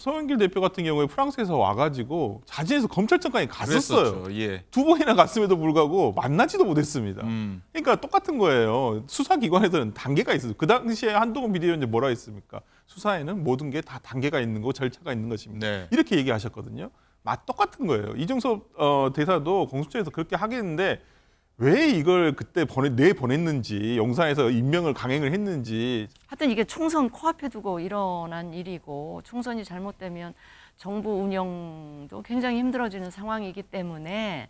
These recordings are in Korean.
소영길 대표 같은 경우에 프랑스에서 와가지고 자진해서 검찰청까지 갔었어요. 예. 두 번이나 갔음에도 불구하고 만나지도 못했습니다. 음. 그러니까 똑같은 거예요. 수사기관에서는 단계가 있어요. 그 당시에 한동훈 비대위원장 뭐라 했습니까? 수사에는 모든 게 다 단계가 있는 거, 절차가 있는 것입니다. 네. 이렇게 얘기하셨거든요. 맞 똑같은 거예요. 이종섭 어, 대사도 공수처에서 그렇게 하겠는데 왜 이걸 그때 보내, 뇌 보냈는지 영상에서 임명을 강행을 했는지 하여튼 이게 총선 코앞에 두고 일어난 일이고 총선이 잘못되면 정부 운영도 굉장히 힘들어지는 상황이기 때문에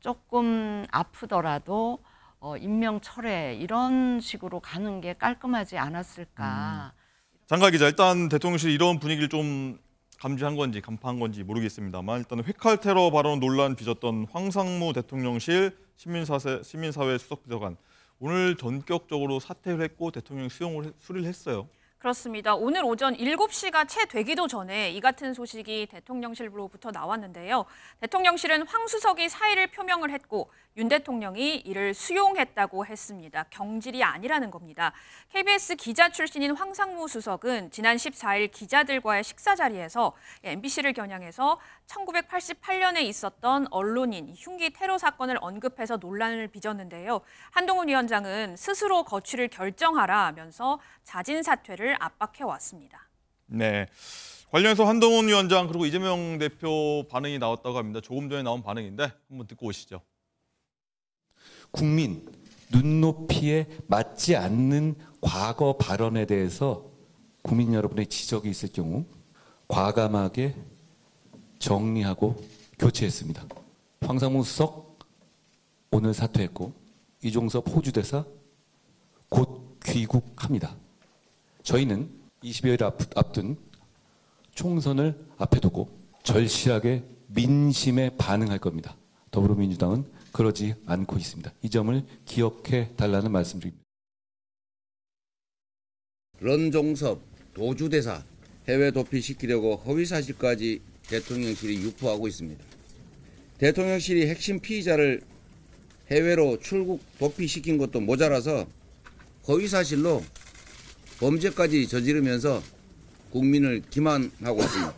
조금 아프더라도 어, 임명 철회 이런 식으로 가는 게 깔끔하지 않았을까. 음. 장가 기자 일단 대통령실 이런 분위기를 좀 감지한 건지 간파한 건지 모르겠습니다만 일단 회칼 테러 발언 논란 빚었던 황상무 대통령실 시민사회, 시민사회 수석비서관 오늘 전격적으로 사퇴를 했고 대통령 수용을 수리를 했어요. 그렇습니다. 오늘 오전 7시가 채 되기도 전에 이 같은 소식이 대통령실로부터 나왔는데요. 대통령실은 황수석이 사의를 표명을 했고 윤 대통령이 이를 수용했다고 했습니다. 경질이 아니라는 겁니다. KBS 기자 출신인 황상무 수석은 지난 14일 기자들과의 식사 자리에서 MBC를 겨냥해서 1988년에 있었던 언론인 흉기 테러 사건을 언급해서 논란을 빚었는데요. 한동훈 위원장은 스스로 거취를 결정하라면서 자진 사퇴를 대안을 압박해 왔습니다. 네. 관련해서 한동훈 위원장 그리고 이재명 대표 반응이 나왔다고 합니다. 조금 전에 나온 반응인데 한번 듣고 오시죠. 국민 눈높이에 맞지 않는 과거 발언에 대해서 국민 여러분의 지적이 있을 경우 과감하게 정리하고 교체했습니다. 황상무 수석 오늘 사퇴했고 이종섭 호주대사 곧 귀국합니다. 저희는 20여일 앞둔 총선을 앞에 두고 절실하게 민심에 반응할 겁니다. 더불어민주당은 그러지 않고 있습니다. 이 점을 기억해 달라는 말씀드립니다. 런종섭 도주대사 해외 도피시키려고 허위사실까지 대통령실이 유포하고 있습니다. 대통령실이 핵심 피의자를 해외로 출국 도피시킨 것도 모자라서 허위사실로 범죄까지 저지르면서 국민을 기만하고 있습니다.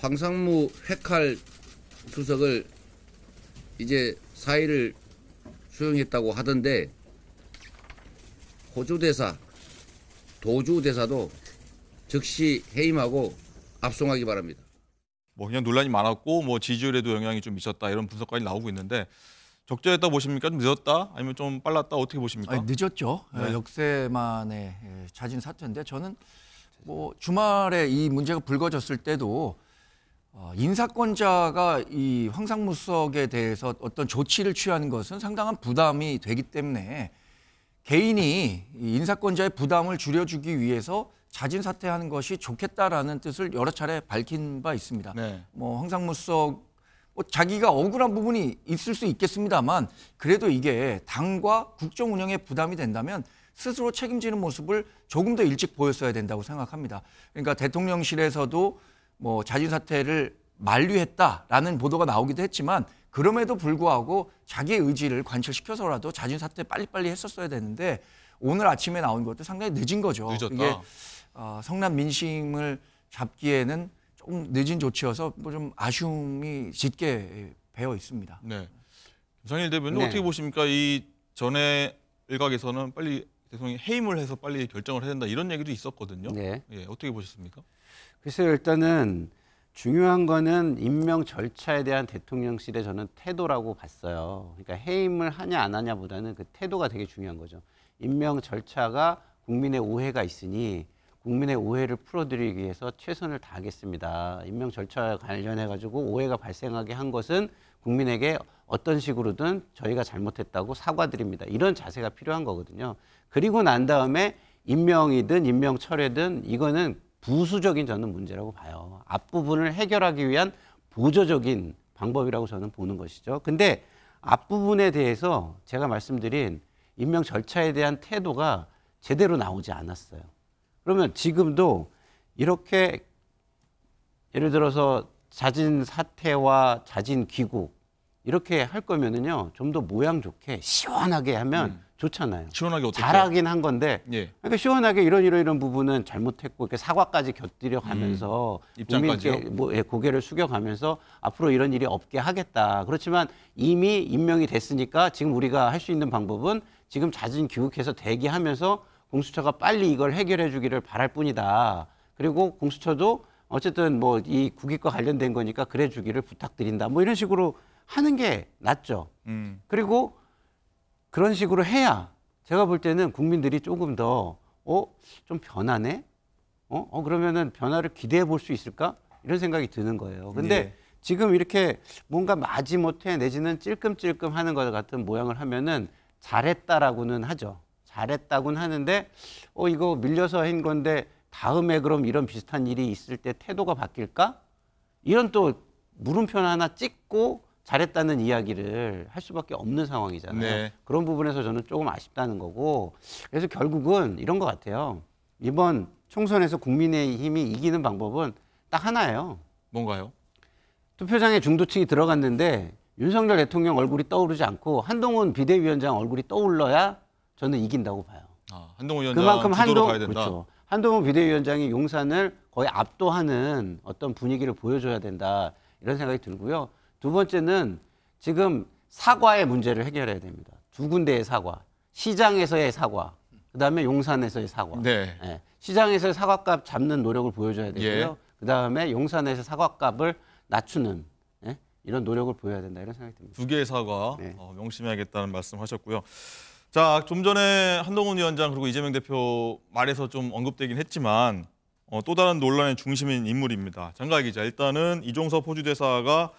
황상무 회칼 수석을 이제 사의를 수용했다고 하던데 호주 대사, 도주 대사도 즉시 해임하고 압송하기 바랍니다. 뭐 그냥 논란이 많았고 뭐 지지율에도 영향이 좀 미쳤다 이런 분석까지 나오고 있는데 적절했다 보십니까? 좀 늦었다? 아니면 좀 빨랐다? 어떻게 보십니까? 아니, 늦었죠. 예, 네. 역세만의 자진 예, 사퇴인데 저는 뭐 주말에 이 문제가 불거졌을 때도 어, 인사권자가 이 황상무 수석에 대해서 어떤 조치를 취하는 것은 상당한 부담이 되기 때문에 개인이 인사권자의 부담을 줄여주기 위해서 자진 사퇴하는 것이 좋겠다라는 뜻을 여러 차례 밝힌 바 있습니다. 네. 뭐 황상무 수석 뭐 자기가 억울한 부분이 있을 수 있겠습니다만 그래도 이게 당과 국정 운영에 부담이 된다면 스스로 책임지는 모습을 조금 더 일찍 보였어야 된다고 생각합니다. 그러니까 대통령실에서도 뭐 자진 사퇴를 만류했다라는 보도가 나오기도 했지만 그럼에도 불구하고 자기의 의지를 관철시켜서라도 자진 사퇴 빨리빨리 했었어야 되는데 오늘 아침에 나온 것도 상당히 늦은 거죠. 늦었다. 이게 어, 성남 민심을 잡기에는 조금 늦은 조치여서 뭐 좀 아쉬움이 짙게 배어 있습니다. 네. 김상일 대변인 네. 어떻게 보십니까? 이 전에 일각에서는 빨리 대통령이 해임을 해서 빨리 결정을 해야 된다 이런 얘기도 있었거든요. 네. 예, 어떻게 보셨습니까? 글쎄요, 일단은 중요한 거는 임명 절차에 대한 대통령실의 저는 태도라고 봤어요. 그러니까 해임을 하냐 안 하냐보다는 그 태도가 되게 중요한 거죠. 임명 절차가 국민의 오해가 있으니 국민의 오해를 풀어드리기 위해서 최선을 다하겠습니다. 임명 절차 관련해 가지고 오해가 발생하게 한 것은 국민에게 어떤 식으로든 저희가 잘못했다고 사과드립니다. 이런 자세가 필요한 거거든요. 그리고 난 다음에 임명이든 임명 철회든 이거는 부수적인 저는 문제라고 봐요. 앞부분을 해결하기 위한 보조적인 방법이라고 저는 보는 것이죠. 근데 앞부분에 대해서 제가 말씀드린 임명 절차에 대한 태도가 제대로 나오지 않았어요. 그러면 지금도 이렇게 예를 들어서 자진 사퇴와 자진 귀국 이렇게 할 거면은요 좀 더 모양 좋게 시원하게 하면 음. 좋잖아요. 시원하게 어떻게? 잘하긴 한 건데. 예. 그러니까 시원하게 이런 이런 이런 부분은 잘못했고 이렇게 사과까지 곁들여 음. 가면서 음. 입장까지 뭐, 예, 고개를 숙여가면서 앞으로 이런 일이 없게 하겠다. 그렇지만 이미 임명이 됐으니까 지금 우리가 할 수 있는 방법은 지금 자진 귀국해서 대기하면서 공수처가 빨리 이걸 해결해 주기를 바랄 뿐이다. 그리고 공수처도 어쨌든 뭐 이 국익과 관련된 거니까 그래 주기를 부탁드린다. 뭐 이런 식으로 하는 게 낫죠. 음. 그리고 그런 식으로 해야 제가 볼 때는 국민들이 조금 더 어? 좀 변하네? 어? 어 그러면은 변화를 기대해 볼 수 있을까? 이런 생각이 드는 거예요. 근데 예. 지금 이렇게 뭔가 마지못해 내지는 찔끔찔끔 하는 것 같은 모양을 하면은 잘했다라고는 하죠. 잘했다곤 하는데 어 이거 밀려서 한 건데 다음에 그럼 이런 비슷한 일이 있을 때 태도가 바뀔까? 이런 또 물음표 하나 찍고 잘했다는 이야기를 할 수밖에 없는 상황이잖아요. 네. 그런 부분에서 저는 조금 아쉽다는 거고 그래서 결국은 이런 것 같아요. 이번 총선에서 국민의힘이 이기는 방법은 딱 하나예요. 뭔가요? 투표장에 중도층이 들어갔는데 윤석열 대통령 얼굴이 떠오르지 않고 한동훈 비대위원장 얼굴이 떠올라야 저는 이긴다고 봐요. 아, 한동훈 위원장 그만큼 한동 가야 된다. 그렇죠. 한동훈 비대위원장이 용산을 거의 압도하는 어떤 분위기를 보여줘야 된다 이런 생각이 들고요. 두 번째는 지금 사과의 문제를 해결해야 됩니다. 두 군데의 사과, 시장에서의 사과, 그다음에 용산에서의 사과. 네. 네. 시장에서의 사과값 잡는 노력을 보여줘야 예. 되고요. 예. 그다음에 용산에서 사과값을 낮추는 네? 이런 노력을 보여야 된다 이런 생각이 듭니다. 두 개의 사과 네. 어, 명심해야겠다는 말씀하셨고요. 자, 좀 전에 한동훈 위원장 그리고 이재명 대표 말에서 좀 언급되긴 했지만 어, 또 다른 논란의 중심인 인물입니다. 장가희 기자, 일단은 이종섭 호주 대사가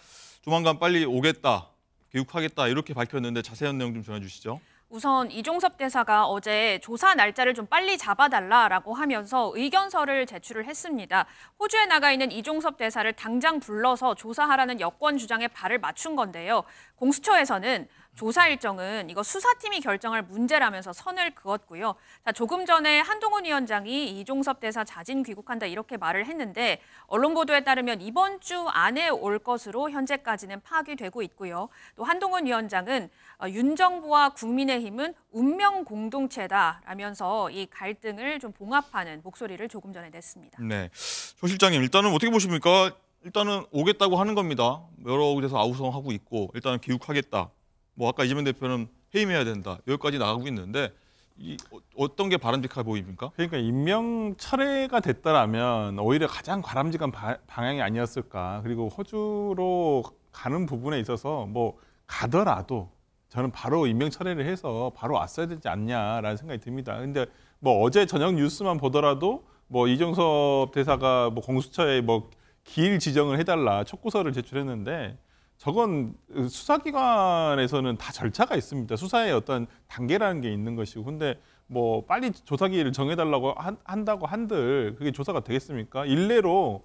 조만간 빨리 오겠다, 귀국하겠다 이렇게 밝혔는데 자세한 내용 좀 전해주시죠. 우선 이종섭 대사가 어제 조사 날짜를 좀 빨리 잡아달라라고 하면서 의견서를 제출을 했습니다. 호주에 나가 있는 이종섭 대사를 당장 불러서 조사하라는 여권 주장에 발을 맞춘 건데요. 공수처에서는 조사 일정은 이거 수사팀이 결정할 문제라면서 선을 그었고요. 자, 조금 전에 한동훈 위원장이 이종섭 대사 자진 귀국한다 이렇게 말을 했는데 언론 보도에 따르면 이번 주 안에 올 것으로 현재까지는 파악이 되고 있고요. 또 한동훈 위원장은 어, 윤정부와 국민의힘은 운명 공동체다라면서 이 갈등을 좀 봉합하는 목소리를 조금 전에 냈습니다. 네, 조 실장님 일단은 어떻게 보십니까? 일단은 오겠다고 하는 겁니다. 여러 곳에서 아우성하고 있고 일단은 귀국하겠다. 뭐 아까 이재명 대표는 해임해야 된다 여기까지 나가고 있는데 이 어, 어떤 게 바람직해 보입니까? 그러니까 임명 철회가 됐다라면 오히려 가장 바람직한 바, 방향이 아니었을까. 그리고 호주로 가는 부분에 있어서 뭐 가더라도 저는 바로 임명 철회를 해서 바로 왔어야 되지 않냐라는 생각이 듭니다. 근데 뭐 어제 저녁 뉴스만 보더라도 뭐 이정섭 대사가 뭐 공수처에 뭐 길 지정을 해달라 촉구서를 제출했는데 저건 수사기관에서는 다 절차가 있습니다. 수사의 어떤 단계라는 게 있는 것이고. 근데 뭐 빨리 조사기를 정해달라고 한, 다고 한들 그게 조사가 되겠습니까? 일례로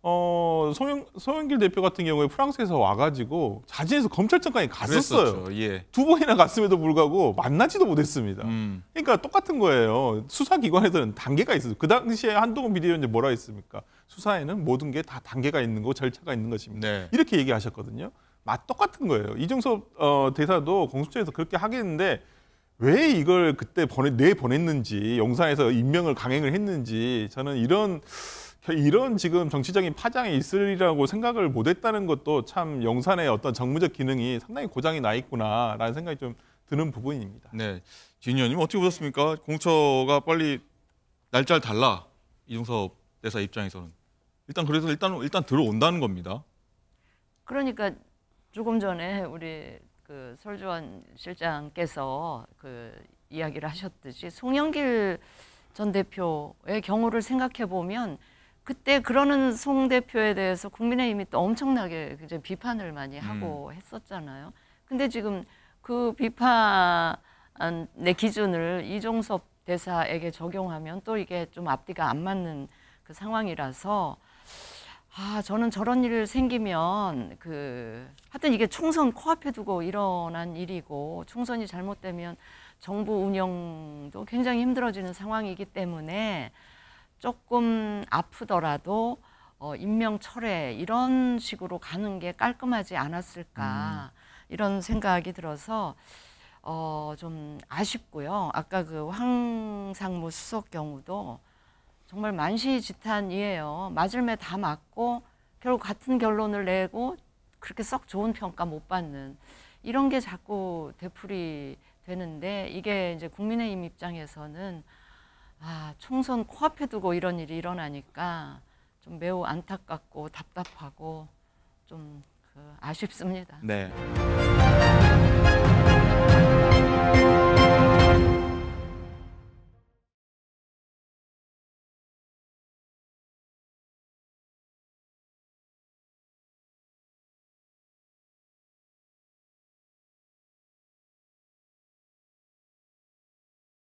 어, 송영, 송영길 대표 같은 경우에 프랑스에서 와가지고 자진해서 검찰청까지 갔었어요. 예. 두 번이나 갔음에도 불구하고 만나지도 못했습니다. 음. 그러니까 똑같은 거예요. 수사기관에서는 단계가 있어요. 그 당시에 한동훈 비대위원장 뭐라 했습니까? 수사에는 모든 게 다 단계가 있는 거, 절차가 있는 것입니다. 네. 이렇게 얘기하셨거든요. 맞 똑같은 거예요. 이종섭 어, 대사도 공수처에서 그렇게 하겠는데 왜 이걸 그때 보내, 내 보냈는지 영상에서 임명을 강행을 했는지 저는 이런 이런 지금 정치적인 파장이 있으리라고 생각을 못했다는 것도 참 영산의 어떤 정무적 기능이 상당히 고장이 나 있구나라는 생각이 좀 드는 부분입니다. 네, 진 의원님 어떻게 보셨습니까? 공처가 빨리 날짜를 달라 이종섭 대사 입장에서는 일단 그래서 일단 일단 들어온다는 겁니다. 그러니까 조금 전에 우리 그 설주원 실장께서 그 이야기를 하셨듯이 송영길 전 대표의 경우를 생각해 보면 그때 그러는 송 대표에 대해서 국민의힘이 또 엄청나게 굉장 비판을 많이 음. 하고 음. 했었잖아요. 근데 지금 그 비판의 기준을 이종섭 대사에게 적용하면 또 이게 좀 앞뒤가 안 맞는 그 상황이라서 아, 저는 저런 일 생기면 그 하여튼 이게 총선 코앞에 두고 일어난 일이고 총선이 잘못되면 정부 운영도 굉장히 힘들어지는 상황이기 때문에 조금 아프더라도 어, 인명 철회 이런 식으로 가는 게 깔끔하지 않았을까 음. 이런 생각이 들어서 어, 좀 아쉽고요. 아까 그 황상무 수석 경우도 정말 만시지탄이에요. 맞을 매다 맞고 결국 같은 결론을 내고 그렇게 썩 좋은 평가 못 받는 이런 게 자꾸 되풀이 되는데 이게 이제 국민의힘 입장에서는 아, 총선 코앞에 두고 이런 일이 일어나니까 좀 매우 안타깝고 답답하고 좀그 아쉽습니다. 네.